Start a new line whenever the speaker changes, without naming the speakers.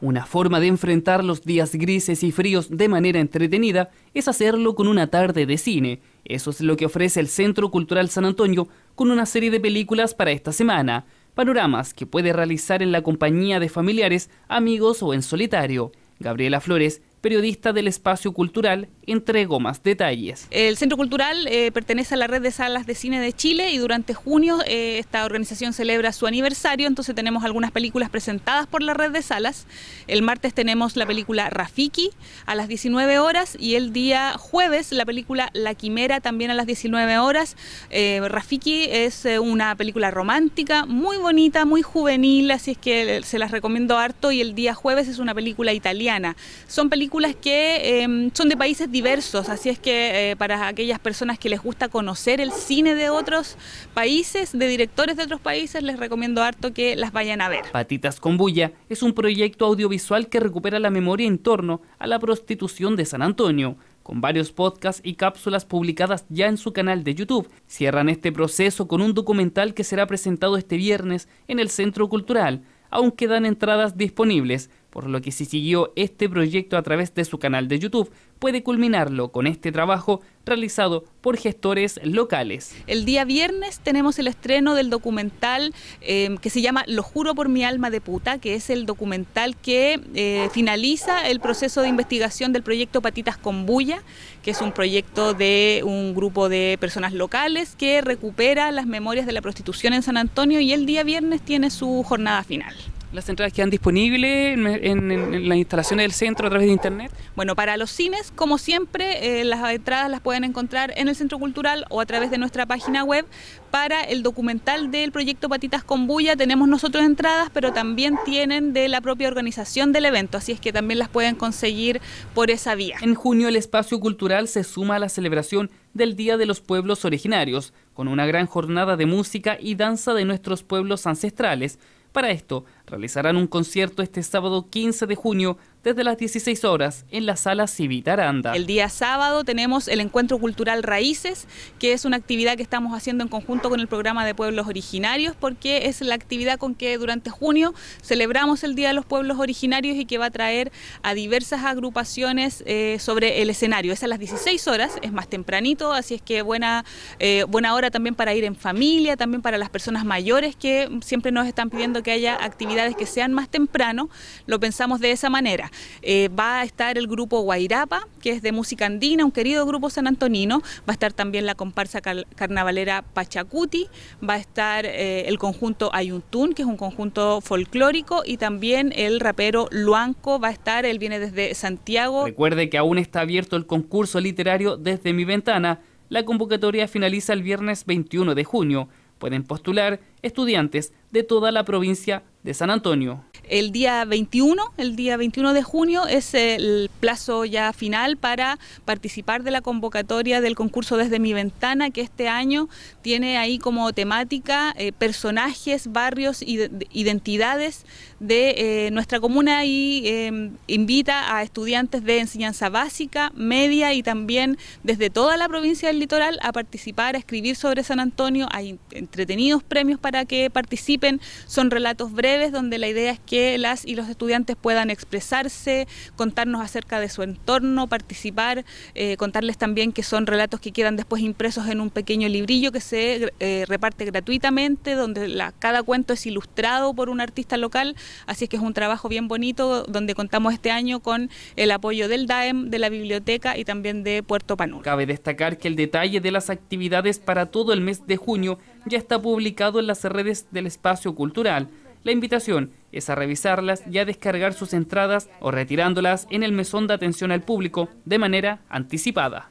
Una forma de enfrentar los días grises y fríos de manera entretenida es hacerlo con una tarde de cine. Eso es lo que ofrece el Centro Cultural San Antonio con una serie de películas para esta semana, panoramas que puede realizar en la compañía de familiares, amigos o en solitario. Gabriela Flores periodista del espacio cultural, entrego más detalles.
El Centro Cultural eh, pertenece a la red de salas de cine de Chile y durante junio eh, esta organización celebra su aniversario, entonces tenemos algunas películas presentadas por la red de salas. El martes tenemos la película Rafiki a las 19 horas y el día jueves la película La Quimera también a las 19 horas. Eh, Rafiki es una película romántica, muy bonita, muy juvenil, así es que se las recomiendo harto y el día jueves es una película italiana. Son películas películas que em, son de países diversos, así es que eh, para aquellas personas que les gusta conocer el cine de otros países, de directores de otros países, les recomiendo harto que las vayan a ver.
Patitas con Bulla
es un proyecto
audiovisual que recupera la memoria en torno a la prostitución de San Antonio con varios podcasts y cápsulas publicadas ya en su canal de YouTube. Cierran este proceso con un documental que será presentado este viernes en el Centro Cultural. aunque dan entradas disponibles por lo que si siguió este proyecto a través de su canal de YouTube, puede culminarlo con este trabajo realizado por gestores locales.
El día viernes tenemos el estreno del documental em, que se llama Lo juro por mi alma de puta, que es el documental que eh, finaliza el proceso de investigación del proyecto Patitas con Bulla, que es un proyecto de un grupo de personas locales que recupera las memorias de la prostitución en San Antonio y el día viernes tiene su jornada final. Las entradas quedan disponibles en, en, las instalaciones del centro a través de internet. Bueno, para los cines, como siempre, eh, las entradas las pueden encontrar en el Centro Cultural o a través de nuestra página web. Para el documental del proyecto Patitas con Bulla tenemos nosotros entradas, pero también tienen de la propia organización del evento, así es que también las pueden conseguir por esa vía. En junio el espacio cultural
se suma a la celebración del Día de los Pueblos Originarios, con una gran jornada de música y danza de nuestros pueblos ancestrales para esto, realizarán un concierto este sábado
15 de junio desde las 16 horas en la sala Civitaranda. El día sábado tenemos el encuentro cultural Raíces, que es una actividad que estamos haciendo en conjunto con el programa de pueblos originarios, porque es la actividad con que durante junio celebramos el Día de los Pueblos Originarios y que va a traer a diversas agrupaciones eh, sobre el escenario. Es a las 16 horas, es más tempranito, así es que buena, eh, buena hora también para ir en familia, también para las personas mayores que siempre nos están pidiendo que haya actividades que sean más temprano, lo pensamos de esa manera. Eh, va a estar el grupo Guairapa, que es de música andina, un querido grupo sanantonino. Va a estar también la comparsa carnavalera Pachacuti, va a estar eh, el conjunto Ayuntún, que es un conjunto folclórico, y también el rapero Luanco va a estar, él viene desde Santiago.
Recuerde que aún está abierto el concurso literario desde mi ventana. La convocatoria finaliza el viernes 21 de junio. Pueden postular estudiantes de toda la provincia de San Antonio.
El día 21, el día 21 de junio es el plazo ya final para participar de la convocatoria del concurso Desde mi ventana, que este año tiene ahí como temática eh, personajes, barrios, identidades de eh, nuestra comuna y eh, invita a estudiantes de enseñanza básica, media y también desde toda la provincia del litoral a participar, a escribir sobre San Antonio. Hay entretenidos premios para que participen, son relatos breves donde la idea es que las y los estudiantes puedan expresarse, contarnos acerca de su entorno, participar, eh, contarles también que son relatos que quedan después impresos en un pequeño librillo que se eh, reparte gratuitamente, donde cada cuento es ilustrado por un artista local, así es que es un trabajo bien bonito donde contamos este año con el apoyo del DAEM, de la biblioteca y también de Puerto Panul. Cabe destacar que el detalle de las actividades para todo el mes de junio ya está publicado
en las redes del espacio cultural la invitación es a revisarlas y a descargar sus entradas o retirándolas en el mesón de atención al público de manera anticipada.